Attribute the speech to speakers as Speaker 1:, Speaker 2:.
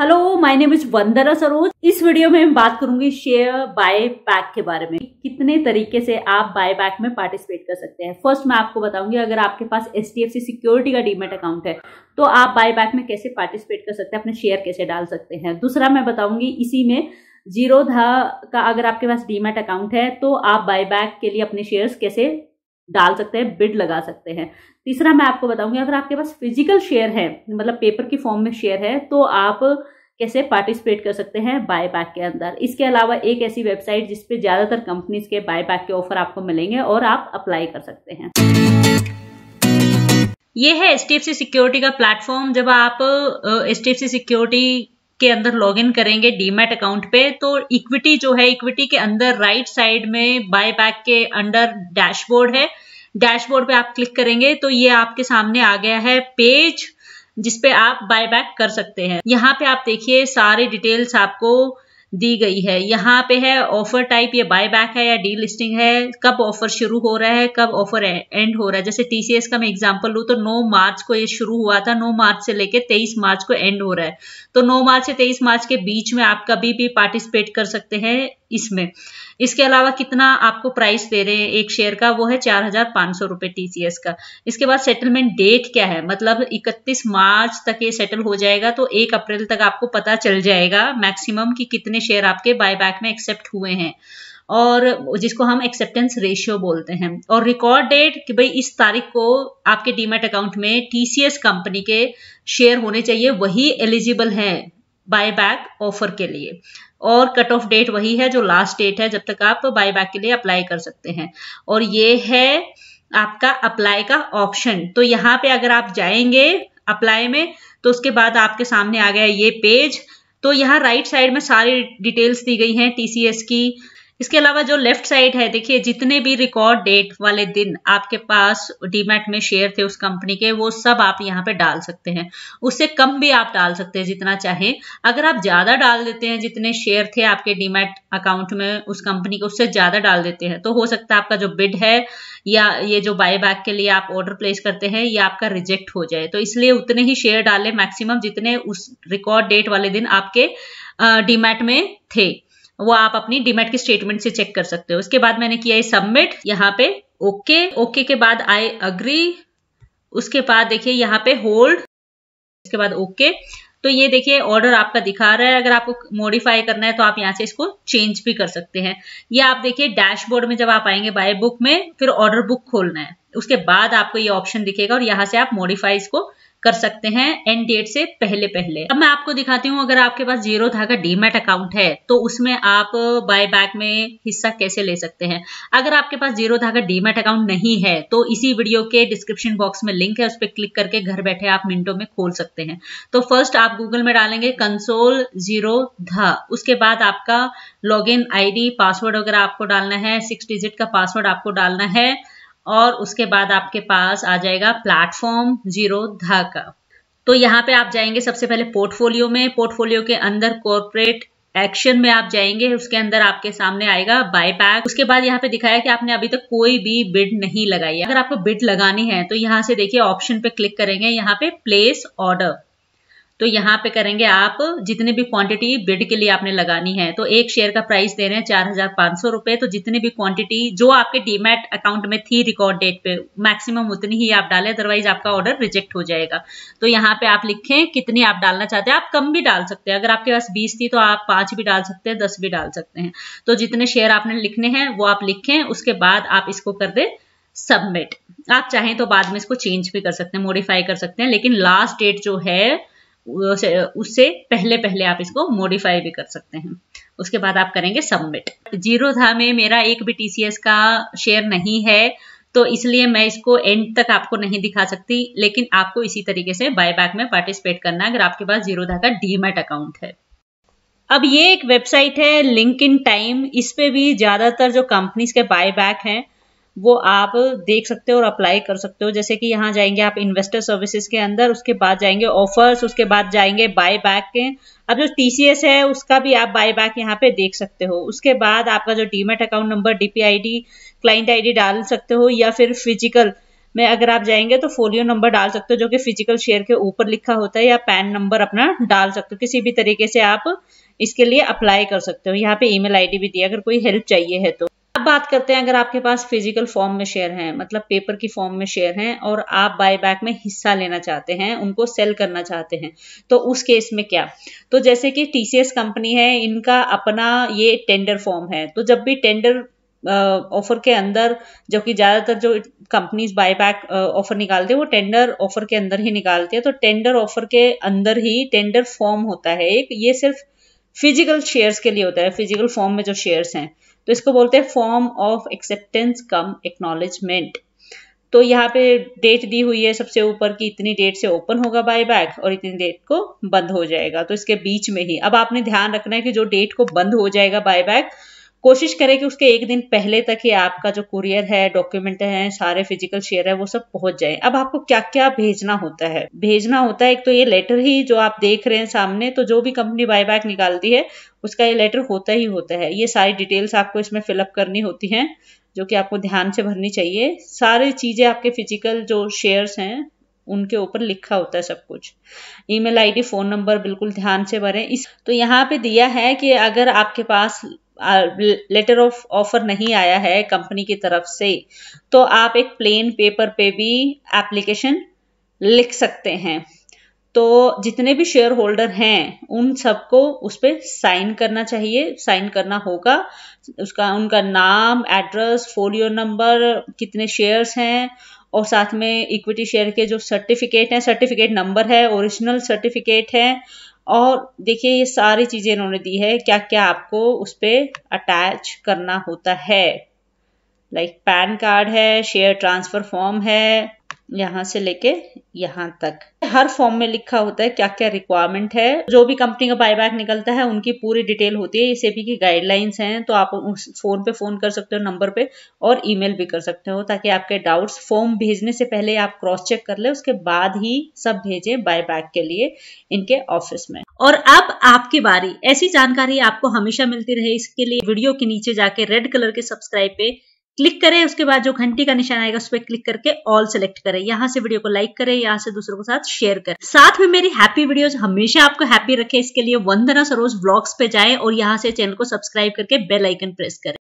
Speaker 1: hello my name is Vandana Saroj इस video में मैं बात करूंगी शेयर बाय बैक के बारे में कितने तरीके से आप बाय बैक में पार्टिसिपेट कर सकते हैं फर्स्ट मैं आपको बताऊंगी अगर आपके पास एच सिक्योरिटी का डीमेट अकाउंट है तो आप बाय बैक में कैसे पार्टिसिपेट कर सकते हैं अपने शेयर कैसे डाल सकते हैं दूसरा मैं बताऊंगी इसी में जीरो धा का अगर आपके पास डीमेट अकाउंट है तो आप बाय बैक के लिए अपने शेयर्स कैसे डाल सकते हैं बिड लगा सकते हैं तीसरा मैं आपको बताऊंगी अगर आपके पास फिजिकल शेयर है मतलब पेपर की फॉर्म में शेयर है तो आप कैसे पार्टिसिपेट कर सकते हैं बाय बैक के अंदर इसके अलावा एक ऐसी वेबसाइट जिसपे ज़्यादातर कंपनीज के बाय बैक के ऑफर आपको मिलेंगे और आप अप्लाई कर सकते हैं ये है एच सिक्योरिटी का प्लेटफॉर्म जब आप एच सिक्योरिटी के अंदर लॉग इन करेंगे डीमेट अकाउंट पे तो इक्विटी जो है इक्विटी के अंदर राइट साइड में बाय बैक के अंडर डैशबोर्ड है डैशबोर्ड पे आप क्लिक करेंगे तो ये आपके सामने आ गया है पेज जिसपे आप बाय बैक कर सकते हैं यहाँ पे आप देखिए सारे डिटेल्स आपको दी गई है यहाँ पे है ऑफर टाइप ये बाय बैक है या डी लिस्टिंग है कब ऑफर शुरू हो रहा है कब ऑफर एंड हो रहा है जैसे टीसीएस का मैं एग्जांपल लू तो 9 मार्च को ये शुरू हुआ था 9 मार्च से लेके 23 मार्च को एंड हो रहा है तो 9 मार्च से 23 मार्च के बीच में आप कभी भी पार्टिसिपेट कर सकते हैं इसमें इसके अलावा कितना आपको प्राइस दे रहे हैं एक शेयर का वो है चार हजार पांच सौ रुपए टीसीएस का इसके बाद सेटलमेंट डेट क्या है मतलब इकतीस मार्च तक ये सेटल हो जाएगा तो एक अप्रैल तक आपको पता चल जाएगा मैक्सिमम कि कितने शेयर आपके बायबैक में एक्सेप्ट हुए हैं और जिसको हम एक्सेप्टेंस रेशियो बोलते हैं और रिकॉर्ड डेट कि भाई इस तारीख को आपके डीमेट अकाउंट में टीसीएस कंपनी के शेयर होने चाहिए वही एलिजिबल है बाय बैक ऑफर के लिए और कट ऑफ डेट वही है जो लास्ट डेट है जब तक आप बाय बैक के लिए अप्लाई कर सकते हैं और ये है आपका अप्लाई का ऑप्शन तो यहाँ पे अगर आप जाएंगे अप्लाई में तो उसके बाद आपके सामने आ गया ये पेज तो यहाँ राइट साइड में सारी डिटेल्स दी गई हैं टीसीएस की इसके अलावा जो लेफ्ट साइड है देखिए जितने भी रिकॉर्ड डेट वाले दिन आपके पास डीमैट में शेयर थे उस कंपनी के वो सब आप यहाँ पे डाल सकते हैं उससे कम भी आप डाल सकते हैं जितना चाहे अगर आप ज़्यादा डाल देते हैं जितने शेयर थे आपके डीमैट अकाउंट में उस कंपनी के उससे ज़्यादा डाल देते हैं तो हो सकता है आपका जो बिड है या ये जो बाय बैक के लिए आप ऑर्डर प्लेस करते हैं ये आपका रिजेक्ट हो जाए तो इसलिए उतने ही शेयर डाले मैक्सिमम जितने उस रिकॉर्ड डेट वाले दिन आपके डीमैट में थे वो आप अपनी डिमेट की स्टेटमेंट से चेक कर सकते हो उसके बाद मैंने किया है सबमिट यहाँ पे ओके ओके के बाद आई अग्री उसके बाद देखिए यहाँ पे होल्ड उसके बाद ओके तो ये देखिए ऑर्डर आपका दिखा रहा है अगर आपको मॉडिफाई करना है तो आप यहाँ से इसको चेंज भी कर सकते हैं ये आप देखिए डैशबोर्ड में जब आप आएंगे बाय बुक में फिर ऑर्डर बुक खोलना है उसके बाद आपको ये ऑप्शन दिखेगा और यहाँ से आप मॉडिफाई इसको कर सकते हैं एंड डेट से पहले पहले अब मैं आपको दिखाती हूँ अगर आपके पास जीरो था का डीमेट अकाउंट है तो उसमें आप बाय बैक में हिस्सा कैसे ले सकते हैं अगर आपके पास जीरो था का डीमेट अकाउंट नहीं है तो इसी वीडियो के डिस्क्रिप्शन बॉक्स में लिंक है उस पर क्लिक करके घर बैठे आप मिनटों में खोल सकते हैं तो फर्स्ट आप गूगल में डालेंगे कंसोल जीरो धा उसके बाद आपका लॉग इन पासवर्ड वगैरह आपको डालना है सिक्स डिजिट का पासवर्ड आपको डालना है और उसके बाद आपके पास आ जाएगा प्लेटफॉर्म जीरो धाका तो यहाँ पे आप जाएंगे सबसे पहले पोर्टफोलियो में पोर्टफोलियो के अंदर कॉर्पोरेट एक्शन में आप जाएंगे उसके अंदर आपके सामने आएगा बायपैक उसके बाद यहाँ पे दिखाया कि आपने अभी तक कोई भी बिड नहीं लगाई है अगर आपको बिड लगानी है तो यहाँ से देखिए ऑप्शन पे क्लिक करेंगे यहाँ पे प्लेस ऑर्डर तो यहाँ पे करेंगे आप जितने भी क्वांटिटी बिड के लिए आपने लगानी है तो एक शेयर का प्राइस दे रहे हैं चार हजार पाँच सौ रुपए तो जितनी भी क्वांटिटी जो आपके डीमेट अकाउंट में थी रिकॉर्ड डेट पे मैक्सिमम उतनी ही आप डालें अदरवाइज आपका ऑर्डर रिजेक्ट हो जाएगा तो यहाँ पे आप लिखें कितनी आप डालना चाहते हैं आप कम भी डाल सकते हैं अगर आपके पास बीस थी तो आप पाँच भी डाल सकते हैं दस भी डाल सकते हैं तो जितने शेयर आपने लिखने हैं वो आप लिखें उसके बाद आप इसको कर दे सबमिट आप चाहें तो बाद में इसको चेंज भी कर सकते हैं मॉडिफाई कर सकते हैं लेकिन लास्ट डेट जो है उससे पहले पहले आप इसको मॉडिफाई भी कर सकते हैं उसके बाद आप करेंगे सबमिट जीरो था में मेरा एक भी टीसीएस का शेयर नहीं है तो इसलिए मैं इसको एंड तक आपको नहीं दिखा सकती लेकिन आपको इसी तरीके से बायबैक में पार्टिसिपेट करना है अगर आपके पास जीरोधा का डीमेट अकाउंट है अब ये एक वेबसाइट है लिंक इन टाइम इस पे भी ज़्यादातर जो कंपनीज के बायबैक हैं वो आप देख सकते हो और अप्लाई कर सकते हो जैसे कि यहाँ जाएंगे आप इन्वेस्टर सर्विसेज के अंदर उसके बाद जाएंगे ऑफर्स उसके बाद जाएंगे बाय बैक के अब जो टीसीएस है उसका भी आप बाय बैक यहाँ पे देख सकते हो उसके बाद आपका जो demat account number DP ID client ID डाल सकते हो या फिर फिजिकल में अगर आप जाएंगे तो फोलियो नंबर डाल सकते हो जो कि फिजिकल शेयर के ऊपर लिखा होता है या पैन नंबर अपना डाल सकते हो किसी भी तरीके से आप इसके लिए अप्लाई कर सकते हो यहाँ पे ईमेल आईडी भी दिया अगर कोई हेल्प चाहिए है तो अब बात करते हैं अगर आपके पास फिजिकल फॉर्म में शेयर हैं मतलब पेपर की फॉर्म में शेयर हैं और आप बायबैक में हिस्सा लेना चाहते हैं उनको सेल करना चाहते हैं तो उस केस में क्या तो जैसे कि टीसीएस कंपनी है इनका अपना ये टेंडर फॉर्म है तो जब भी टेंडर ऑफर के अंदर जो कि ज़्यादातर जो कंपनीज बायबैक ऑफर निकालती है वो टेंडर ऑफर के अंदर ही निकालती है तो टेंडर ऑफर के अंदर ही टेंडर फॉर्म होता है एक ये सिर्फ फिजिकल शेयर्स के लिए होता है फिजिकल फॉर्म में जो शेयर्स हैं तो इसको बोलते हैं form of acceptance cum acknowledgement तो यहाँ पे डेट दी हुई है सबसे ऊपर की इतनी डेट से ओपन होगा बाय बैक और इतनी डेट को बंद हो जाएगा तो इसके बीच में ही अब आपने ध्यान रखना है कि जो डेट को बंद हो जाएगा बाय बैक कोशिश करें कि उसके एक दिन पहले तक ही आपका जो कुरियर है डॉक्यूमेंट है सारे फिजिकल शेयर है वो सब पहुंच जाए अब आपको क्या क्या भेजना होता है भेजना होता है एक तो ये लेटर ही जो आप देख रहे हैं सामने तो जो भी कंपनी बायबैक निकालती है उसका ये लेटर होता ही होता है ये सारी डिटेल्स आपको इसमें फिलअप करनी होती है जो कि आपको ध्यान से भरनी चाहिए सारी चीज़ें आपके फिजिकल जो शेयर्स हैं उनके ऊपर लिखा होता है सब कुछ ईमेल आईडी फ़ोन नंबर बिल्कुल ध्यान से भरें इस तो यहाँ पे दिया है कि अगर आपके पास लेटर ऑफ ऑफर नहीं आया है कंपनी की तरफ से तो आप एक प्लेन पेपर पे भी एप्लीकेशन लिख सकते हैं तो जितने भी शेयर होल्डर हैं उन सबको उस पर साइन करना चाहिए साइन करना होगा उसका उनका नाम एड्रेस फोलियो नंबर कितने शेयर्स हैं और साथ में इक्विटी शेयर के जो सर्टिफिकेट हैं सर्टिफिकेट नंबर है ओरिजिनल सर्टिफिकेट है और देखिए ये सारी चीज़ें इन्होंने दी है क्या क्या आपको उस पर अटैच करना होता है लाइक पैन कार्ड है शेयर ट्रांसफ़र फॉर्म है यहाँ से लेके यहाँ तक हर फॉर्म में लिखा होता है क्या क्या रिक्वायरमेंट है जो भी कंपनी का बायबैक निकलता है उनकी पूरी डिटेल होती है इसे भी की गाइडलाइंस हैं तो आप उस फोन पे फोन कर सकते हो नंबर पे और ईमेल भी कर सकते हो ताकि आपके डाउट्स फॉर्म भेजने से पहले आप क्रॉस चेक कर ले उसके बाद ही सब बाय बैक के लिए इनके ऑफिस में और अब आपकी बारी ऐसी जानकारी आपको हमेशा मिलती रहे इसके लिए वीडियो के नीचे जाके रेड कलर के सब्सक्राइब पे क्लिक करें उसके बाद जो घंटी का निशान आएगा उस पर क्लिक करके ऑल सेलेक्ट करें यहाँ से वीडियो को लाइक करें यहाँ से दूसरों के साथ शेयर करें साथ में मेरी हैप्पी वीडियोस हमेशा आपको हैप्पी रखे इसके लिए वंदना सरोज ब्लॉग्स पे जाएं और यहाँ से चैनल को सब्सक्राइब करके बेल आइकन प्रेस करें